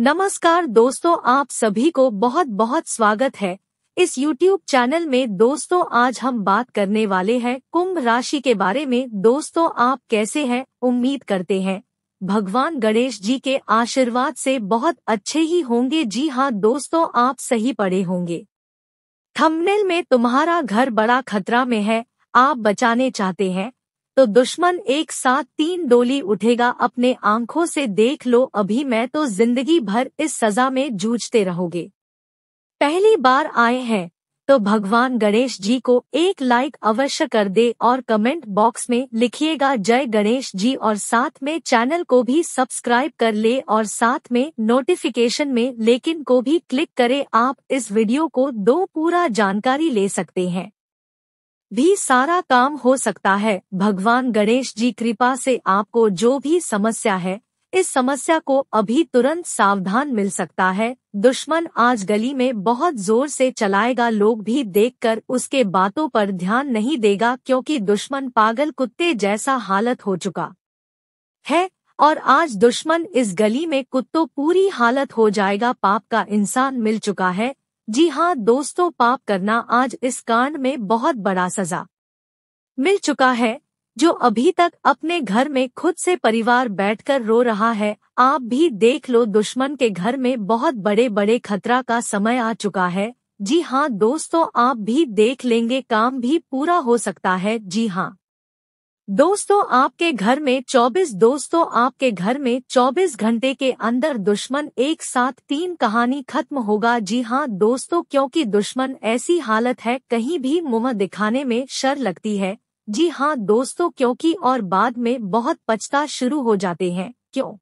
नमस्कार दोस्तों आप सभी को बहुत बहुत स्वागत है इस YouTube चैनल में दोस्तों आज हम बात करने वाले हैं कुंभ राशि के बारे में दोस्तों आप कैसे हैं उम्मीद करते हैं भगवान गणेश जी के आशीर्वाद से बहुत अच्छे ही होंगे जी हाँ दोस्तों आप सही पड़े होंगे थंबनेल में तुम्हारा घर बड़ा खतरा में है आप बचाने चाहते हैं तो दुश्मन एक साथ तीन डोली उठेगा अपने आंखों से देख लो अभी मैं तो जिंदगी भर इस सजा में जूझते रहोगे पहली बार आए हैं तो भगवान गणेश जी को एक लाइक अवश्य कर दे और कमेंट बॉक्स में लिखिएगा जय गणेश जी और साथ में चैनल को भी सब्सक्राइब कर ले और साथ में नोटिफिकेशन में लेकिन को भी क्लिक करे आप इस वीडियो को दो पूरा जानकारी ले सकते हैं भी सारा काम हो सकता है भगवान गणेश जी कृपा से आपको जो भी समस्या है इस समस्या को अभी तुरंत सावधान मिल सकता है दुश्मन आज गली में बहुत जोर से चलाएगा लोग भी देखकर उसके बातों पर ध्यान नहीं देगा क्योंकि दुश्मन पागल कुत्ते जैसा हालत हो चुका है और आज दुश्मन इस गली में कुत्तों पूरी हालत हो जाएगा पाप का इंसान मिल चुका है जी हाँ दोस्तों पाप करना आज इस कांड में बहुत बड़ा सजा मिल चुका है जो अभी तक अपने घर में खुद से परिवार बैठकर रो रहा है आप भी देख लो दुश्मन के घर में बहुत बड़े बड़े खतरा का समय आ चुका है जी हाँ दोस्तों आप भी देख लेंगे काम भी पूरा हो सकता है जी हाँ दोस्तों आपके घर में 24 दोस्तों आपके घर में 24 घंटे के अंदर दुश्मन एक साथ तीन कहानी खत्म होगा जी हाँ दोस्तों क्योंकि दुश्मन ऐसी हालत है कहीं भी मुंह दिखाने में शर लगती है जी हाँ दोस्तों क्योंकि और बाद में बहुत पछता शुरू हो जाते हैं क्यों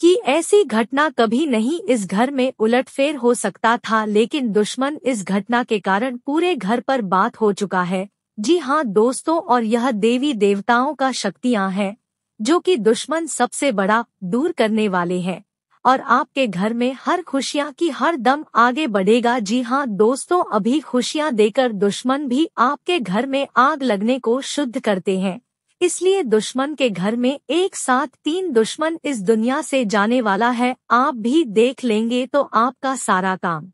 कि ऐसी घटना कभी नहीं इस घर में उलटफेर हो सकता था लेकिन दुश्मन इस घटना के कारण पूरे घर पर बात हो चुका है जी हाँ दोस्तों और यह देवी देवताओं का शक्तियाँ हैं जो कि दुश्मन सबसे बड़ा दूर करने वाले हैं और आपके घर में हर खुशियाँ की हर दम आगे बढ़ेगा जी हाँ दोस्तों अभी खुशियाँ देकर दुश्मन भी आपके घर में आग लगने को शुद्ध करते हैं इसलिए दुश्मन के घर में एक साथ तीन दुश्मन इस दुनिया से जाने वाला है आप भी देख लेंगे तो आपका सारा काम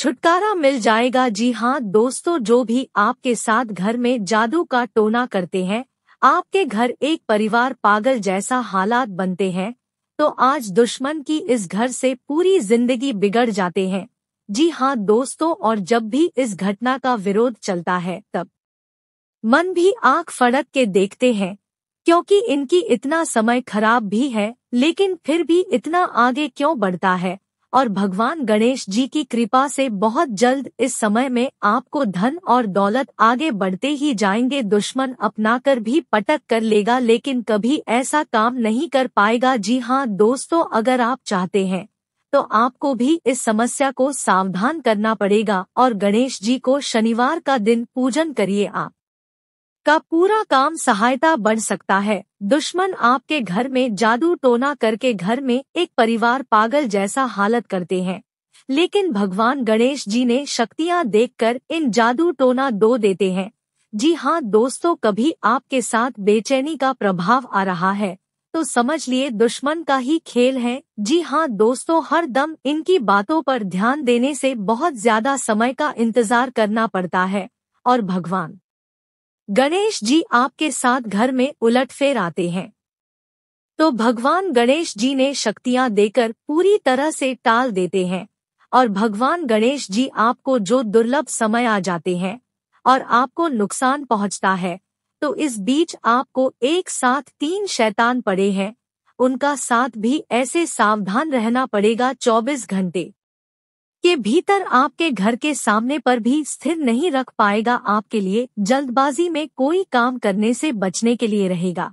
छुटकारा मिल जाएगा जी हाँ दोस्तों जो भी आपके साथ घर में जादू का टोना करते हैं आपके घर एक परिवार पागल जैसा हालात बनते हैं तो आज दुश्मन की इस घर से पूरी जिंदगी बिगड़ जाते हैं जी हाँ दोस्तों और जब भी इस घटना का विरोध चलता है तब मन भी आंख फड़क के देखते हैं क्योंकि इनकी इतना समय खराब भी है लेकिन फिर भी इतना आगे क्यों बढ़ता है और भगवान गणेश जी की कृपा से बहुत जल्द इस समय में आपको धन और दौलत आगे बढ़ते ही जाएंगे दुश्मन अपनाकर भी पटक कर लेगा लेकिन कभी ऐसा काम नहीं कर पाएगा जी हाँ दोस्तों अगर आप चाहते हैं तो आपको भी इस समस्या को सावधान करना पड़ेगा और गणेश जी को शनिवार का दिन पूजन करिए आप का पूरा काम सहायता बन सकता है दुश्मन आपके घर में जादू टोना करके घर में एक परिवार पागल जैसा हालत करते हैं लेकिन भगवान गणेश जी ने शक्तियाँ देखकर इन जादू टोना दो देते हैं जी हाँ दोस्तों कभी आपके साथ बेचैनी का प्रभाव आ रहा है तो समझ लिए दुश्मन का ही खेल है जी हाँ दोस्तों हर दम इनकी बातों पर ध्यान देने से बहुत ज्यादा समय का इंतजार करना पड़ता है और भगवान गणेश जी आपके साथ घर में उलटफेर आते हैं तो भगवान गणेश जी ने शक्तियां देकर पूरी तरह से टाल देते हैं और भगवान गणेश जी आपको जो दुर्लभ समय आ जाते हैं और आपको नुकसान पहुंचता है तो इस बीच आपको एक साथ तीन शैतान पड़े हैं उनका साथ भी ऐसे सावधान रहना पड़ेगा 24 घंटे के भीतर आपके घर के सामने पर भी स्थिर नहीं रख पाएगा आपके लिए जल्दबाजी में कोई काम करने से बचने के लिए रहेगा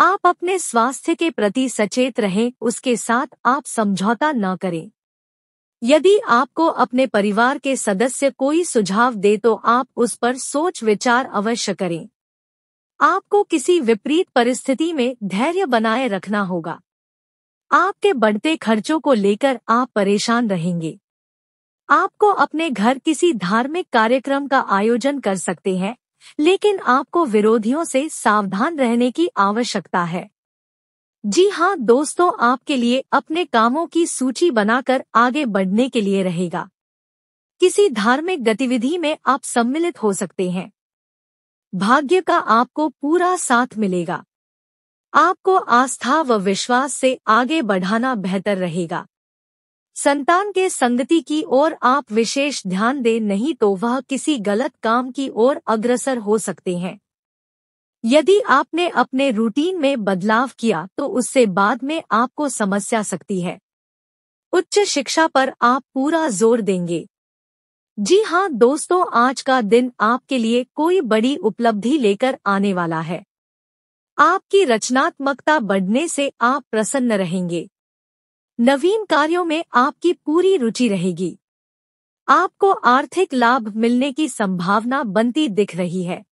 आप अपने स्वास्थ्य के प्रति सचेत रहें उसके साथ आप समझौता न करें यदि आपको अपने परिवार के सदस्य कोई सुझाव दे तो आप उस पर सोच विचार अवश्य करें आपको किसी विपरीत परिस्थिति में धैर्य बनाए रखना होगा आपके बढ़ते खर्चों को लेकर आप परेशान रहेंगे आपको अपने घर किसी धार्मिक कार्यक्रम का आयोजन कर सकते हैं लेकिन आपको विरोधियों से सावधान रहने की आवश्यकता है जी हाँ दोस्तों आपके लिए अपने कामों की सूची बनाकर आगे बढ़ने के लिए रहेगा किसी धार्मिक गतिविधि में आप सम्मिलित हो सकते हैं भाग्य का आपको पूरा साथ मिलेगा आपको आस्था व विश्वास से आगे बढ़ाना बेहतर रहेगा संतान के संगति की ओर आप विशेष ध्यान दें नहीं तो वह किसी गलत काम की ओर अग्रसर हो सकते हैं यदि आपने अपने रूटीन में बदलाव किया तो उससे बाद में आपको समस्या सकती है उच्च शिक्षा पर आप पूरा जोर देंगे जी हाँ दोस्तों आज का दिन आपके लिए कोई बड़ी उपलब्धि लेकर आने वाला है आपकी रचनात्मकता बढ़ने से आप प्रसन्न रहेंगे नवीन कार्यों में आपकी पूरी रुचि रहेगी आपको आर्थिक लाभ मिलने की संभावना बनती दिख रही है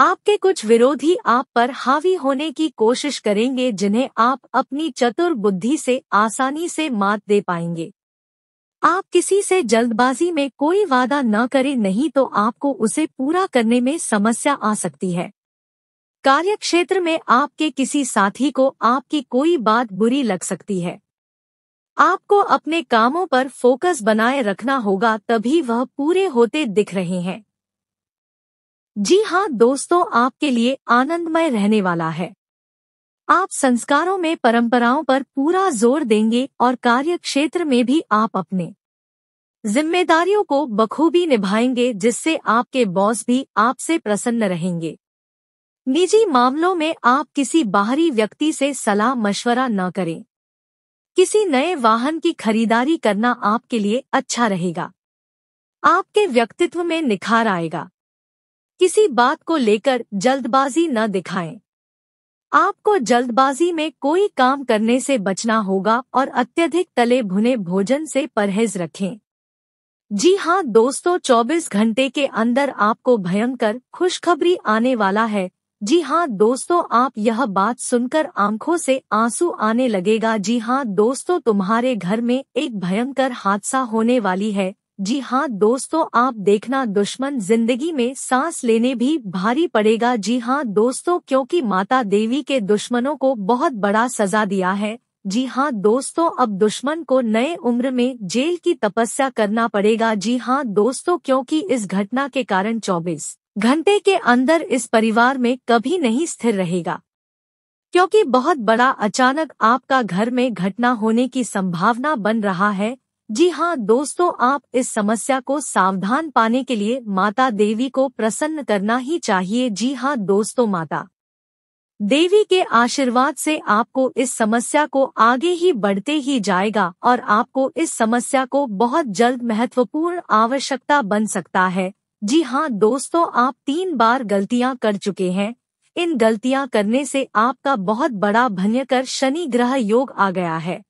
आपके कुछ विरोधी आप पर हावी होने की कोशिश करेंगे जिन्हें आप अपनी चतुर बुद्धि से आसानी से मात दे पाएंगे आप किसी से जल्दबाजी में कोई वादा न करें नहीं तो आपको उसे पूरा करने में समस्या आ सकती है कार्यक्षेत्र में आपके किसी साथी को आपकी कोई बात बुरी लग सकती है आपको अपने कामों पर फोकस बनाए रखना होगा तभी वह पूरे होते दिख रहे हैं जी हाँ दोस्तों आपके लिए आनंदमय रहने वाला है आप संस्कारों में परंपराओं पर पूरा जोर देंगे और कार्य क्षेत्र में भी आप अपने जिम्मेदारियों को बखूबी निभाएंगे जिससे आपके बॉस भी आपसे प्रसन्न रहेंगे निजी मामलों में आप किसी बाहरी व्यक्ति से सलाह मशवरा न करें किसी नए वाहन की खरीदारी करना आपके लिए अच्छा रहेगा आपके व्यक्तित्व में निखार आएगा किसी बात को लेकर जल्दबाजी न दिखाएं। आपको जल्दबाजी में कोई काम करने से बचना होगा और अत्यधिक तले भुने भोजन से परहेज रखें जी हाँ दोस्तों 24 घंटे के अंदर आपको भयंकर खुशखबरी आने वाला है जी हाँ दोस्तों आप यह बात सुनकर आंखों से आंसू आने लगेगा जी हाँ दोस्तों तुम्हारे घर में एक भयंकर हादसा होने वाली है जी हाँ दोस्तों आप देखना दुश्मन जिंदगी में सांस लेने भी भारी पड़ेगा जी हाँ दोस्तों क्योंकि माता देवी के दुश्मनों को बहुत बड़ा सजा दिया है जी हाँ दोस्तों अब दुश्मन को नए उम्र में जेल की तपस्या करना पड़ेगा जी हाँ दोस्तों क्योंकि इस घटना के कारण 24 घंटे के अंदर इस परिवार में कभी नहीं स्थिर रहेगा क्योंकि बहुत बड़ा अचानक आपका घर में घटना होने की संभावना बन रहा है जी हाँ दोस्तों आप इस समस्या को सावधान पाने के लिए माता देवी को प्रसन्न करना ही चाहिए जी हाँ दोस्तों माता देवी के आशीर्वाद से आपको इस समस्या को आगे ही बढ़ते ही जाएगा और आपको इस समस्या को बहुत जल्द महत्वपूर्ण आवश्यकता बन सकता है जी हाँ दोस्तों आप तीन बार गलतियां कर चुके हैं इन गलतियां करने से आपका बहुत बड़ा भन्यकर शनि ग्रह योग आ गया है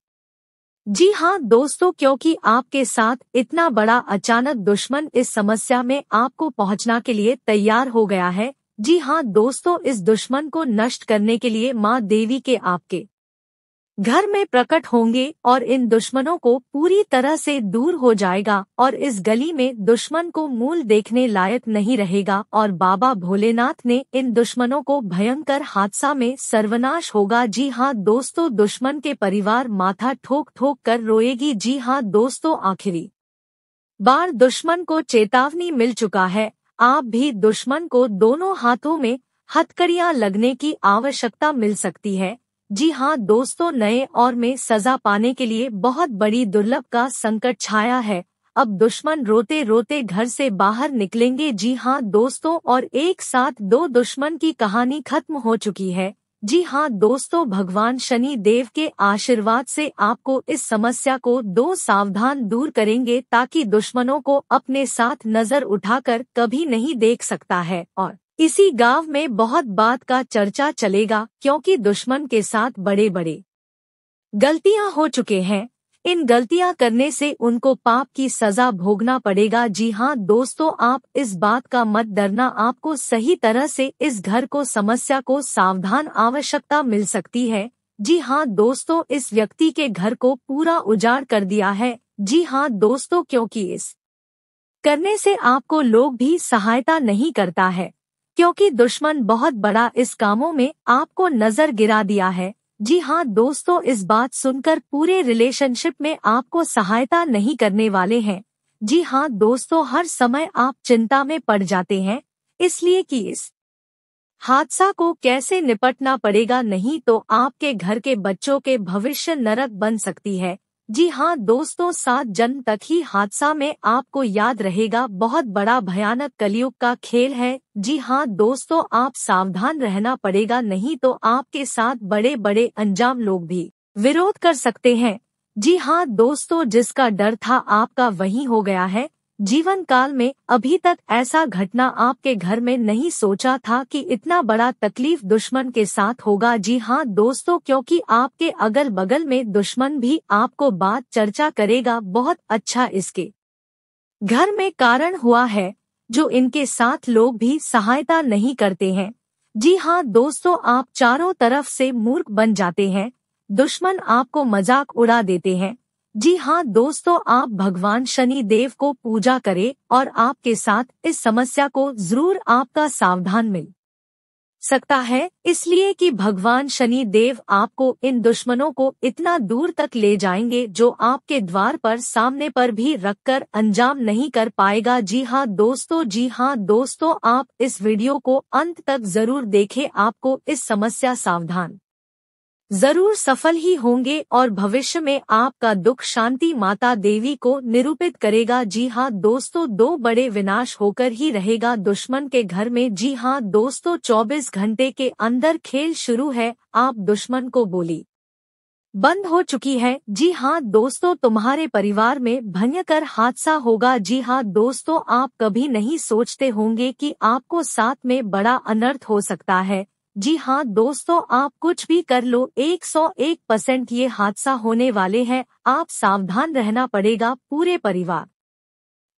जी हाँ दोस्तों क्योंकि आपके साथ इतना बड़ा अचानक दुश्मन इस समस्या में आपको पहुंचना के लिए तैयार हो गया है जी हाँ दोस्तों इस दुश्मन को नष्ट करने के लिए माँ देवी के आपके घर में प्रकट होंगे और इन दुश्मनों को पूरी तरह से दूर हो जाएगा और इस गली में दुश्मन को मूल देखने लायक नहीं रहेगा और बाबा भोलेनाथ ने इन दुश्मनों को भयंकर हादसा में सर्वनाश होगा जी हाँ दोस्तों दुश्मन के परिवार माथा ठोक ठोक कर रोएगी जी हाँ दोस्तों आखिरी बार दुश्मन को चेतावनी मिल चुका है आप भी दुश्मन को दोनों हाथों में हथकड़ियां लगने की आवश्यकता मिल सकती है जी हाँ दोस्तों नए और में सजा पाने के लिए बहुत बड़ी दुर्लभ का संकट छाया है अब दुश्मन रोते रोते घर से बाहर निकलेंगे जी हाँ दोस्तों और एक साथ दो दुश्मन की कहानी खत्म हो चुकी है जी हाँ दोस्तों भगवान शनि देव के आशीर्वाद से आपको इस समस्या को दो सावधान दूर करेंगे ताकि दुश्मनों को अपने साथ नजर उठाकर कभी नहीं देख सकता है और इसी गांव में बहुत बात का चर्चा चलेगा क्योंकि दुश्मन के साथ बड़े बड़े गलतियां हो चुके हैं इन गलतियां करने से उनको पाप की सजा भोगना पड़ेगा जी हाँ दोस्तों आप इस बात का मत डरना आपको सही तरह से इस घर को समस्या को सावधान आवश्यकता मिल सकती है जी हाँ दोस्तों इस व्यक्ति के घर को पूरा उजाड़ कर दिया है जी हाँ दोस्तों क्योंकि इस करने से आपको लोग भी सहायता नहीं करता है क्योंकि दुश्मन बहुत बड़ा इस कामों में आपको नजर गिरा दिया है जी हाँ दोस्तों इस बात सुनकर पूरे रिलेशनशिप में आपको सहायता नहीं करने वाले हैं जी हाँ दोस्तों हर समय आप चिंता में पड़ जाते हैं इसलिए कि इस हादसा को कैसे निपटना पड़ेगा नहीं तो आपके घर के बच्चों के भविष्य नरक बन सकती है जी हाँ दोस्तों सात जन्म तक ही हादसा में आपको याद रहेगा बहुत बड़ा भयानक कलयुग का खेल है जी हाँ दोस्तों आप सावधान रहना पड़ेगा नहीं तो आपके साथ बड़े बड़े अंजाम लोग भी विरोध कर सकते हैं जी हाँ दोस्तों जिसका डर था आपका वही हो गया है जीवन काल में अभी तक ऐसा घटना आपके घर में नहीं सोचा था कि इतना बड़ा तकलीफ दुश्मन के साथ होगा जी हाँ दोस्तों क्योंकि आपके अगल बगल में दुश्मन भी आपको बात चर्चा करेगा बहुत अच्छा इसके घर में कारण हुआ है जो इनके साथ लोग भी सहायता नहीं करते हैं जी हाँ दोस्तों आप चारों तरफ से मूर्ख बन जाते हैं दुश्मन आपको मजाक उड़ा देते हैं जी हाँ दोस्तों आप भगवान शनि देव को पूजा करें और आपके साथ इस समस्या को जरूर आपका सावधान मिल सकता है इसलिए कि भगवान शनि देव आपको इन दुश्मनों को इतना दूर तक ले जाएंगे जो आपके द्वार पर सामने पर भी रखकर अंजाम नहीं कर पाएगा जी हाँ दोस्तों जी हाँ दोस्तों आप इस वीडियो को अंत तक जरूर देखें आपको इस समस्या सावधान जरूर सफल ही होंगे और भविष्य में आपका दुख शांति माता देवी को निरूपित करेगा जी हाँ दोस्तों दो बड़े विनाश होकर ही रहेगा दुश्मन के घर में जी हाँ दोस्तों 24 घंटे के अंदर खेल शुरू है आप दुश्मन को बोली बंद हो चुकी है जी हाँ दोस्तों तुम्हारे परिवार में भयंकर हादसा होगा जी हाँ दोस्तों आप कभी नहीं सोचते होंगे कि आपको साथ में बड़ा अनर्थ हो सकता है जी हाँ दोस्तों आप कुछ भी कर लो 101 परसेंट ये हादसा होने वाले हैं आप सावधान रहना पड़ेगा पूरे परिवार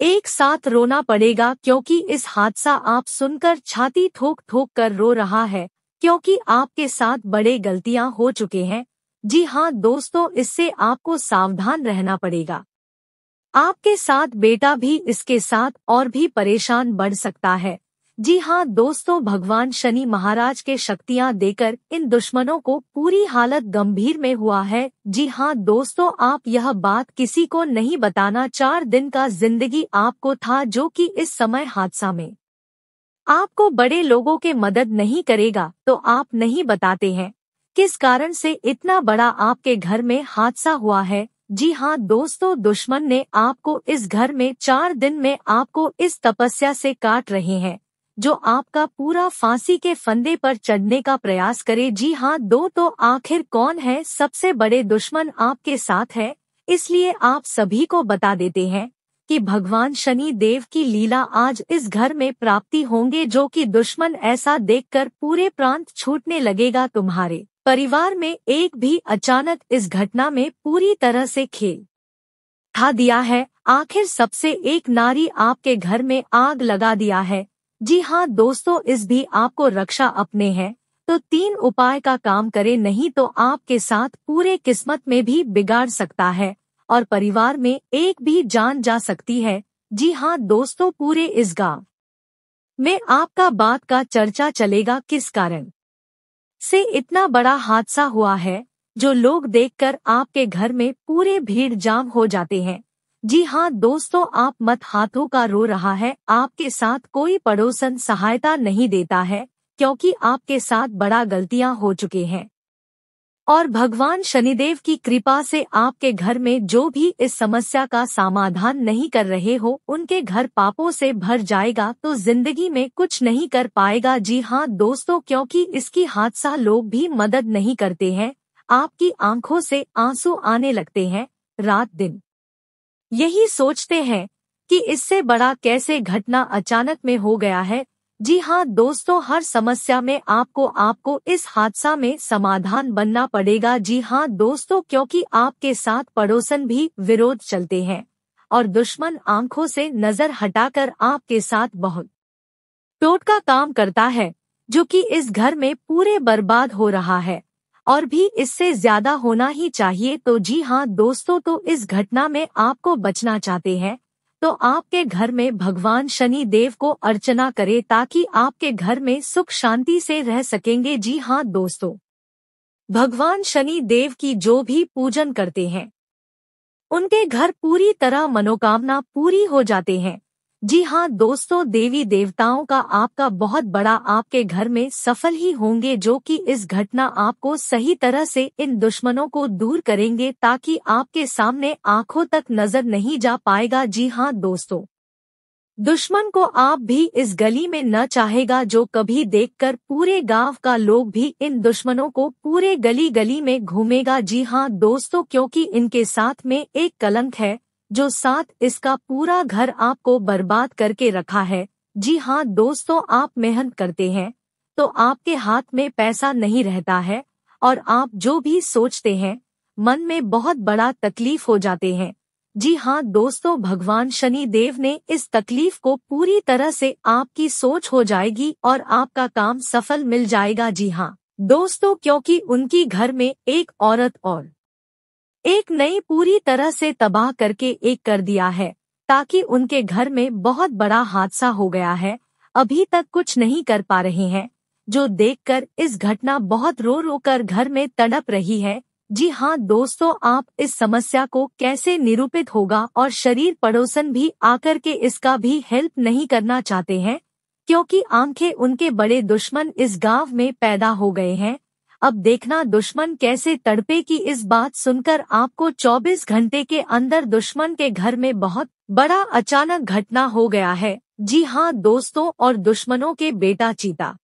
एक साथ रोना पड़ेगा क्योंकि इस हादसा आप सुनकर छाती ठोक ठोक कर रो रहा है क्योंकि आपके साथ बड़े गलतियां हो चुके हैं जी हाँ दोस्तों इससे आपको सावधान रहना पड़ेगा आपके साथ बेटा भी इसके साथ और भी परेशान बढ़ सकता है जी हाँ दोस्तों भगवान शनि महाराज के शक्तियाँ देकर इन दुश्मनों को पूरी हालत गंभीर में हुआ है जी हाँ दोस्तों आप यह बात किसी को नहीं बताना चार दिन का जिंदगी आपको था जो कि इस समय हादसा में आपको बड़े लोगों के मदद नहीं करेगा तो आप नहीं बताते हैं किस कारण से इतना बड़ा आपके घर में हादसा हुआ है जी हाँ दोस्तों दुश्मन ने आपको इस घर में चार दिन में आपको इस तपस्या से काट रहे हैं जो आपका पूरा फांसी के फंदे पर चढ़ने का प्रयास करे जी हाँ दो तो आखिर कौन है सबसे बड़े दुश्मन आपके साथ है इसलिए आप सभी को बता देते हैं कि भगवान शनि देव की लीला आज इस घर में प्राप्ति होंगे जो कि दुश्मन ऐसा देखकर पूरे प्रांत छूटने लगेगा तुम्हारे परिवार में एक भी अचानक इस घटना में पूरी तरह से खेल था दिया है आखिर सबसे एक नारी आपके घर में आग लगा दिया है जी हाँ दोस्तों इस भी आपको रक्षा अपने है तो तीन उपाय का काम करे नहीं तो आपके साथ पूरे किस्मत में भी बिगाड़ सकता है और परिवार में एक भी जान जा सकती है जी हाँ दोस्तों पूरे इस गांव में आपका बात का चर्चा चलेगा किस कारण से इतना बड़ा हादसा हुआ है जो लोग देखकर आपके घर में पूरे भीड़ जाम हो जाते हैं जी हाँ दोस्तों आप मत हाथों का रो रहा है आपके साथ कोई पड़ोसन सहायता नहीं देता है क्योंकि आपके साथ बड़ा गलतियां हो चुके हैं और भगवान शनिदेव की कृपा से आपके घर में जो भी इस समस्या का समाधान नहीं कर रहे हो उनके घर पापों से भर जाएगा तो जिंदगी में कुछ नहीं कर पाएगा जी हाँ दोस्तों क्योंकि इसकी हादसा लोग भी मदद नहीं करते हैं आपकी आंखों से आंसू आने लगते हैं रात दिन यही सोचते हैं कि इससे बड़ा कैसे घटना अचानक में हो गया है जी हाँ दोस्तों हर समस्या में आपको आपको इस हादसा में समाधान बनना पड़ेगा जी हाँ दोस्तों क्योंकि आपके साथ पड़ोसन भी विरोध चलते हैं और दुश्मन आंखों से नजर हटाकर आपके साथ बहुत टोट का काम करता है जो कि इस घर में पूरे बर्बाद हो रहा है और भी इससे ज्यादा होना ही चाहिए तो जी हाँ दोस्तों तो इस घटना में आपको बचना चाहते हैं तो आपके घर में भगवान शनि देव को अर्चना करें ताकि आपके घर में सुख शांति से रह सकेंगे जी हाँ दोस्तों भगवान शनि देव की जो भी पूजन करते हैं उनके घर पूरी तरह मनोकामना पूरी हो जाते हैं जी हाँ दोस्तों देवी देवताओं का आपका बहुत बड़ा आपके घर में सफल ही होंगे जो कि इस घटना आपको सही तरह से इन दुश्मनों को दूर करेंगे ताकि आपके सामने आंखों तक नजर नहीं जा पाएगा जी हाँ दोस्तों दुश्मन को आप भी इस गली में न चाहेगा जो कभी देखकर पूरे गांव का लोग भी इन दुश्मनों को पूरे गली गली में घूमेगा जी हाँ दोस्तों क्योंकि इनके साथ में एक कलंक है जो साथ इसका पूरा घर आपको बर्बाद करके रखा है जी हाँ दोस्तों आप मेहनत करते हैं तो आपके हाथ में पैसा नहीं रहता है और आप जो भी सोचते हैं मन में बहुत बड़ा तकलीफ हो जाते हैं जी हाँ दोस्तों भगवान शनि देव ने इस तकलीफ को पूरी तरह से आपकी सोच हो जाएगी और आपका काम सफल मिल जाएगा जी हाँ दोस्तों क्योंकि उनकी घर में एक औरत और एक नई पूरी तरह से तबाह करके एक कर दिया है ताकि उनके घर में बहुत बड़ा हादसा हो गया है अभी तक कुछ नहीं कर पा रहे हैं जो देखकर इस घटना बहुत रो रो कर घर में तड़प रही है जी हाँ दोस्तों आप इस समस्या को कैसे निरूपित होगा और शरीर पड़ोसन भी आकर के इसका भी हेल्प नहीं करना चाहते हैं क्योंकि आंखें उनके बड़े दुश्मन इस गांव में पैदा हो गए हैं अब देखना दुश्मन कैसे तड़पे की इस बात सुनकर आपको 24 घंटे के अंदर दुश्मन के घर में बहुत बड़ा अचानक घटना हो गया है जी हाँ दोस्तों और दुश्मनों के बेटा चीता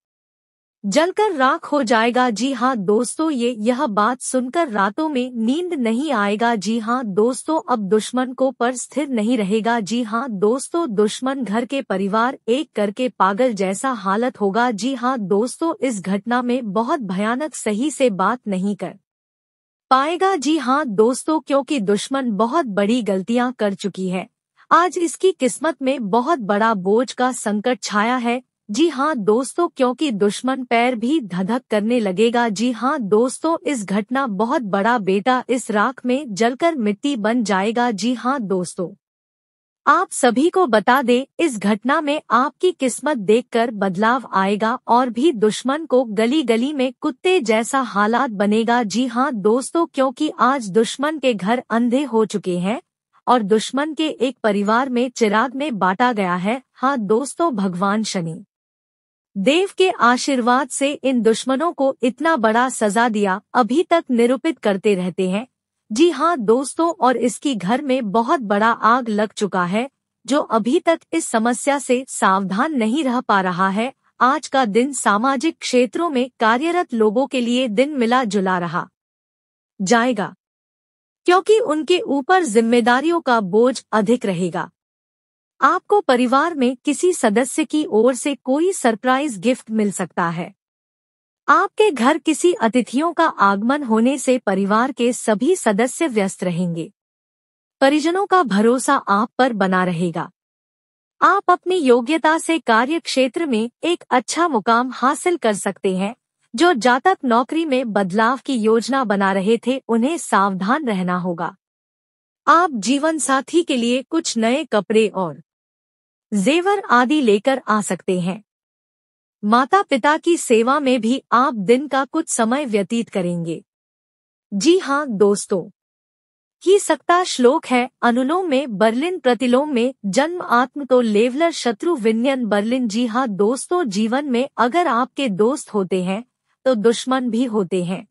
जलकर राख हो जाएगा जी हाँ दोस्तों ये यह बात सुनकर रातों में नींद नहीं आएगा जी हाँ दोस्तों अब दुश्मन को पर स्थिर नहीं रहेगा जी हाँ दोस्तों दुश्मन घर के परिवार एक करके पागल जैसा हालत होगा जी हाँ दोस्तों इस घटना में बहुत भयानक सही से बात नहीं कर पाएगा जी हाँ दोस्तों क्योंकि दुश्मन बहुत बड़ी गलतियां कर चुकी है आज इसकी किस्मत में बहुत बड़ा बोझ का संकट छाया है जी हाँ दोस्तों क्योंकि दुश्मन पैर भी धधक करने लगेगा जी हाँ दोस्तों इस घटना बहुत बड़ा बेटा इस राख में जलकर मिट्टी बन जाएगा जी हाँ दोस्तों आप सभी को बता दें इस घटना में आपकी किस्मत देखकर बदलाव आएगा और भी दुश्मन को गली गली में कुत्ते जैसा हालात बनेगा जी हाँ दोस्तों क्योंकि आज दुश्मन के घर अंधे हो चुके हैं और दुश्मन के एक परिवार में चिराग में बांटा गया है हाँ दोस्तों भगवान शनि देव के आशीर्वाद से इन दुश्मनों को इतना बड़ा सजा दिया अभी तक निरूपित करते रहते हैं जी हाँ दोस्तों और इसकी घर में बहुत बड़ा आग लग चुका है जो अभी तक इस समस्या से सावधान नहीं रह पा रहा है आज का दिन सामाजिक क्षेत्रों में कार्यरत लोगों के लिए दिन मिला जुला रहा जाएगा क्योंकि उनके ऊपर जिम्मेदारियों का बोझ अधिक रहेगा आपको परिवार में किसी सदस्य की ओर से कोई सरप्राइज गिफ्ट मिल सकता है आपके घर किसी अतिथियों का आगमन होने से परिवार के सभी सदस्य व्यस्त रहेंगे परिजनों का भरोसा आप पर बना रहेगा आप अपनी योग्यता से कार्य क्षेत्र में एक अच्छा मुकाम हासिल कर सकते हैं जो जातक नौकरी में बदलाव की योजना बना रहे थे उन्हें सावधान रहना होगा आप जीवन साथी के लिए कुछ नए कपड़े और जेवर आदि लेकर आ सकते हैं माता पिता की सेवा में भी आप दिन का कुछ समय व्यतीत करेंगे जी हाँ दोस्तों की सकता श्लोक है अनुलोम में बर्लिन प्रतिलोम में जन्म आत्म तो लेवलर शत्रु विन्यन बर्लिन जी हाँ दोस्तों जीवन में अगर आपके दोस्त होते हैं तो दुश्मन भी होते हैं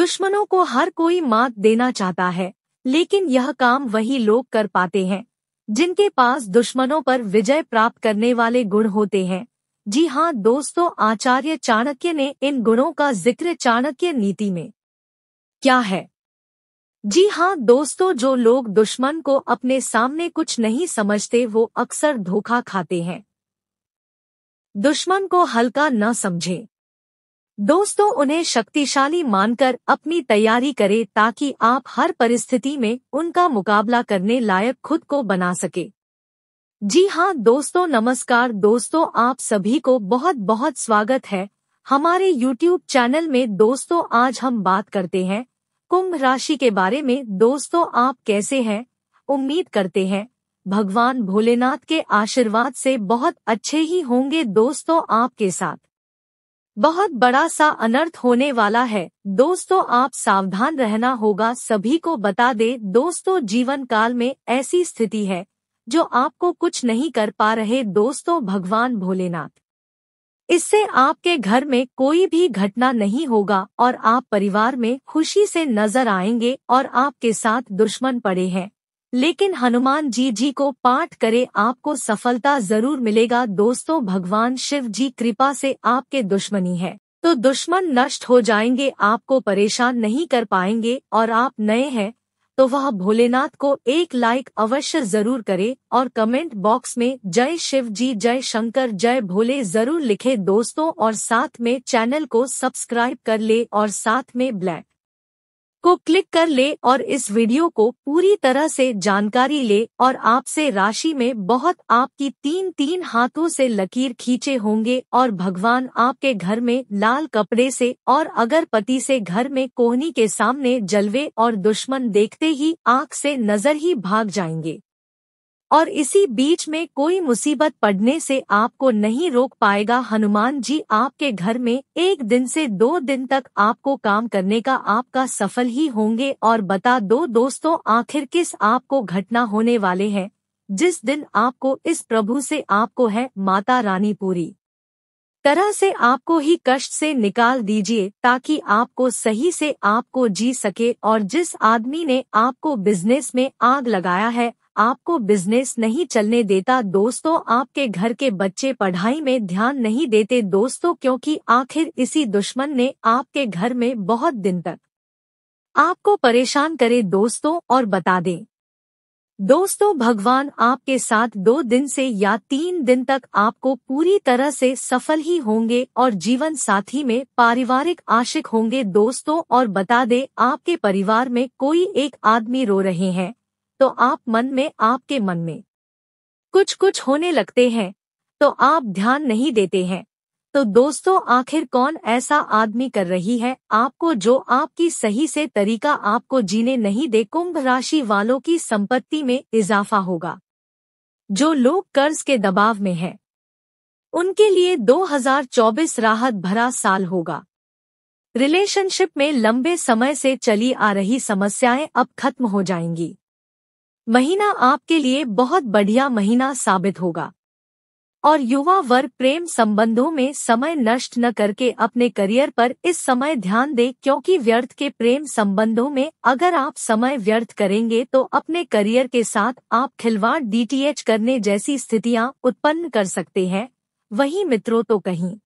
दुश्मनों को हर कोई मात देना चाहता है लेकिन यह काम वही लोग कर पाते हैं जिनके पास दुश्मनों पर विजय प्राप्त करने वाले गुण होते हैं जी हाँ दोस्तों आचार्य चाणक्य ने इन गुणों का जिक्र चाणक्य नीति में क्या है जी हाँ दोस्तों जो लोग दुश्मन को अपने सामने कुछ नहीं समझते वो अक्सर धोखा खाते हैं दुश्मन को हल्का न समझें दोस्तों उन्हें शक्तिशाली मानकर अपनी तैयारी करें ताकि आप हर परिस्थिति में उनका मुकाबला करने लायक खुद को बना सके जी हाँ दोस्तों नमस्कार दोस्तों आप सभी को बहुत बहुत स्वागत है हमारे YouTube चैनल में दोस्तों आज हम बात करते हैं कुंभ राशि के बारे में दोस्तों आप कैसे हैं उम्मीद करते हैं भगवान भोलेनाथ के आशीर्वाद से बहुत अच्छे ही होंगे दोस्तों आपके साथ बहुत बड़ा सा अनर्थ होने वाला है दोस्तों आप सावधान रहना होगा सभी को बता दे दोस्तों जीवन काल में ऐसी स्थिति है जो आपको कुछ नहीं कर पा रहे दोस्तों भगवान भोलेनाथ इससे आपके घर में कोई भी घटना नहीं होगा और आप परिवार में खुशी से नजर आएंगे और आपके साथ दुश्मन पड़े हैं लेकिन हनुमान जी जी को पाठ करे आपको सफलता जरूर मिलेगा दोस्तों भगवान शिव जी कृपा से आपके दुश्मनी है तो दुश्मन नष्ट हो जाएंगे आपको परेशान नहीं कर पाएंगे और आप नए हैं तो वह भोलेनाथ को एक लाइक अवश्य जरूर करे और कमेंट बॉक्स में जय शिव जी जय शंकर जय भोले जरूर लिखे दोस्तों और साथ में चैनल को सब्सक्राइब कर ले और साथ में ब्लैक को क्लिक कर ले और इस वीडियो को पूरी तरह से जानकारी ले और आपसे राशि में बहुत आपकी तीन तीन हाथों से लकीर खींचे होंगे और भगवान आपके घर में लाल कपड़े से और अगर पति से घर में कोहनी के सामने जलवे और दुश्मन देखते ही आंख से नजर ही भाग जाएंगे और इसी बीच में कोई मुसीबत पड़ने से आपको नहीं रोक पाएगा हनुमान जी आपके घर में एक दिन से दो दिन तक आपको काम करने का आपका सफल ही होंगे और बता दो दोस्तों आखिर किस आपको घटना होने वाले हैं जिस दिन आपको इस प्रभु से आपको है माता रानी पूरी तरह से आपको ही कष्ट से निकाल दीजिए ताकि आपको सही से आपको जी सके और जिस आदमी ने आपको बिजनेस में आग लगाया है आपको बिजनेस नहीं चलने देता दोस्तों आपके घर के बच्चे पढ़ाई में ध्यान नहीं देते दोस्तों क्योंकि आखिर इसी दुश्मन ने आपके घर में बहुत दिन तक आपको परेशान करे दोस्तों और बता दें दोस्तों भगवान आपके साथ दो दिन से या तीन दिन तक आपको पूरी तरह से सफल ही होंगे और जीवन साथी में पारिवारिक आशिक होंगे दोस्तों और बता दे आपके परिवार में कोई एक आदमी रो रहे हैं तो आप मन में आपके मन में कुछ कुछ होने लगते हैं तो आप ध्यान नहीं देते हैं तो दोस्तों आखिर कौन ऐसा आदमी कर रही है आपको जो आपकी सही से तरीका आपको जीने नहीं दे कुंभ राशि वालों की संपत्ति में इजाफा होगा जो लोग कर्ज के दबाव में हैं उनके लिए 2024 राहत भरा साल होगा रिलेशनशिप में लंबे समय से चली आ रही समस्याएं अब खत्म हो जाएंगी महीना आपके लिए बहुत बढ़िया महीना साबित होगा और युवा वर्ग प्रेम संबंधों में समय नष्ट न करके अपने करियर पर इस समय ध्यान दें क्योंकि व्यर्थ के प्रेम संबंधों में अगर आप समय व्यर्थ करेंगे तो अपने करियर के साथ आप खिलवाड़ डीटीएच करने जैसी स्थितियां उत्पन्न कर सकते हैं वही मित्रों तो कहीं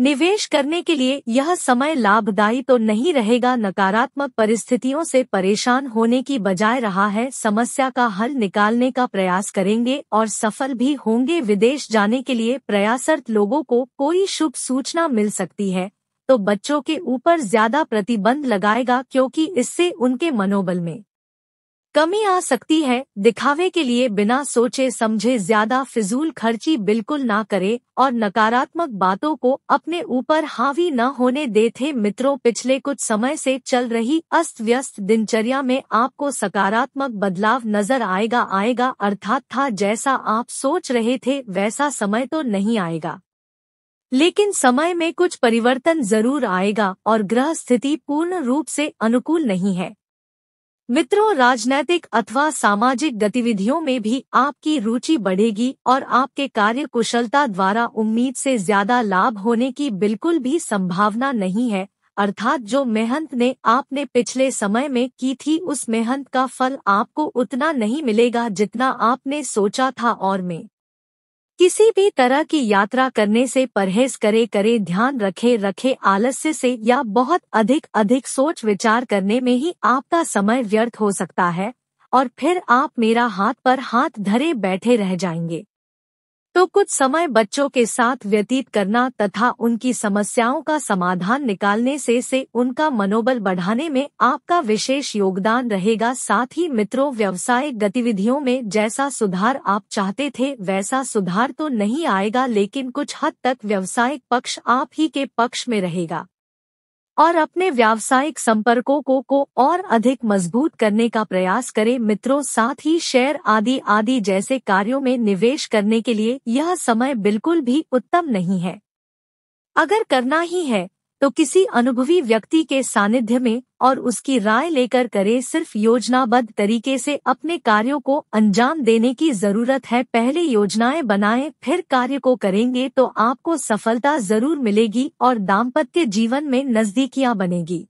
निवेश करने के लिए यह समय लाभदायी तो नहीं रहेगा नकारात्मक परिस्थितियों से परेशान होने की बजाय रहा है समस्या का हल निकालने का प्रयास करेंगे और सफल भी होंगे विदेश जाने के लिए प्रयासरत लोगों को कोई शुभ सूचना मिल सकती है तो बच्चों के ऊपर ज्यादा प्रतिबंध लगाएगा क्योंकि इससे उनके मनोबल में कमी आ सकती है दिखावे के लिए बिना सोचे समझे ज्यादा फिजूल खर्ची बिल्कुल ना करे और नकारात्मक बातों को अपने ऊपर हावी न होने दे थे मित्रों पिछले कुछ समय से चल रही अस्त व्यस्त दिनचर्या में आपको सकारात्मक बदलाव नजर आएगा आएगा अर्थात था जैसा आप सोच रहे थे वैसा समय तो नहीं आएगा लेकिन समय में कुछ परिवर्तन जरूर आएगा और ग्रह स्थिति पूर्ण रूप से अनुकूल नहीं है मित्रों राजनैतिक अथवा सामाजिक गतिविधियों में भी आपकी रुचि बढ़ेगी और आपके कार्य कुशलता द्वारा उम्मीद से ज्यादा लाभ होने की बिल्कुल भी संभावना नहीं है अर्थात जो मेहनत ने आपने पिछले समय में की थी उस मेहनत का फल आपको उतना नहीं मिलेगा जितना आपने सोचा था और में किसी भी तरह की यात्रा करने से परहेज करे करे ध्यान रखे रखे आलस्य से या बहुत अधिक अधिक सोच विचार करने में ही आपका समय व्यर्थ हो सकता है और फिर आप मेरा हाथ पर हाथ धरे बैठे रह जाएंगे तो कुछ समय बच्चों के साथ व्यतीत करना तथा उनकी समस्याओं का समाधान निकालने से से उनका मनोबल बढ़ाने में आपका विशेष योगदान रहेगा साथ ही मित्रों व्यवसायिक गतिविधियों में जैसा सुधार आप चाहते थे वैसा सुधार तो नहीं आएगा लेकिन कुछ हद तक व्यवसायिक पक्ष आप ही के पक्ष में रहेगा और अपने व्यावसायिक संपर्कों को को और अधिक मजबूत करने का प्रयास करें मित्रों साथ ही शेयर आदि आदि जैसे कार्यों में निवेश करने के लिए यह समय बिल्कुल भी उत्तम नहीं है अगर करना ही है तो किसी अनुभवी व्यक्ति के सानिध्य में और उसकी राय लेकर करें सिर्फ योजनाबद्ध तरीके से अपने कार्यों को अंजाम देने की जरूरत है पहले योजनाएं बनाएं फिर कार्य को करेंगे तो आपको सफलता जरूर मिलेगी और दाम्पत्य जीवन में नजदीकियां बनेगी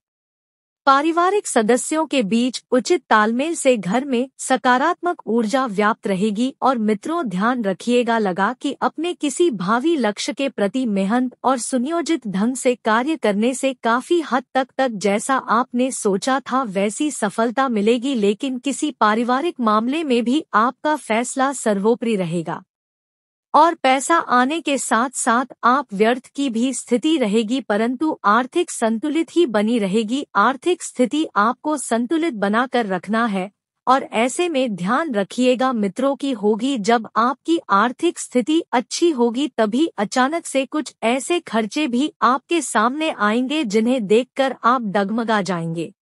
पारिवारिक सदस्यों के बीच उचित तालमेल से घर में सकारात्मक ऊर्जा व्याप्त रहेगी और मित्रों ध्यान रखिएगा लगा कि अपने किसी भावी लक्ष्य के प्रति मेहनत और सुनियोजित ढंग से कार्य करने से काफी हद तक तक जैसा आपने सोचा था वैसी सफलता मिलेगी लेकिन किसी पारिवारिक मामले में भी आपका फैसला सर्वोपरि रहेगा और पैसा आने के साथ साथ आप व्यर्थ की भी स्थिति रहेगी परंतु आर्थिक संतुलित ही बनी रहेगी आर्थिक स्थिति आपको संतुलित बनाकर रखना है और ऐसे में ध्यान रखिएगा मित्रों की होगी जब आपकी आर्थिक स्थिति अच्छी होगी तभी अचानक से कुछ ऐसे खर्चे भी आपके सामने आएंगे जिन्हें देखकर आप डगमगा जाएंगे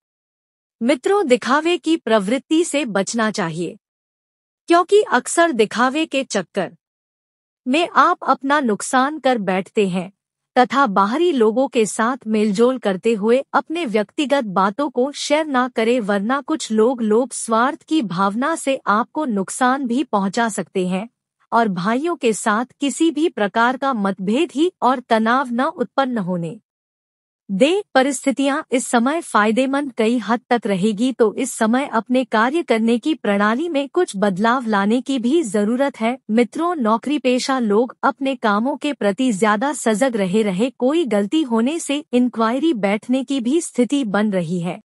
मित्रों दिखावे की प्रवृत्ति से बचना चाहिए क्योंकि अक्सर दिखावे के चक्कर में आप अपना नुकसान कर बैठते हैं तथा बाहरी लोगों के साथ मेलजोल करते हुए अपने व्यक्तिगत बातों को शेयर ना करें वरना कुछ लोग लोभ स्वार्थ की भावना से आपको नुकसान भी पहुंचा सकते हैं और भाइयों के साथ किसी भी प्रकार का मतभेद ही और तनाव न उत्पन्न होने दे परिस्थितियां इस समय फायदेमंद कई हद तक रहेगी तो इस समय अपने कार्य करने की प्रणाली में कुछ बदलाव लाने की भी जरूरत है मित्रों नौकरी पेशा लोग अपने कामों के प्रति ज्यादा सजग रहे रहे कोई गलती होने से इंक्वायरी बैठने की भी स्थिति बन रही है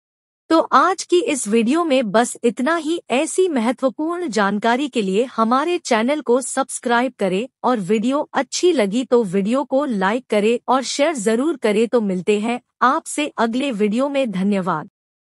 तो आज की इस वीडियो में बस इतना ही ऐसी महत्वपूर्ण जानकारी के लिए हमारे चैनल को सब्सक्राइब करें और वीडियो अच्छी लगी तो वीडियो को लाइक करें और शेयर जरूर करें तो मिलते हैं आपसे अगले वीडियो में धन्यवाद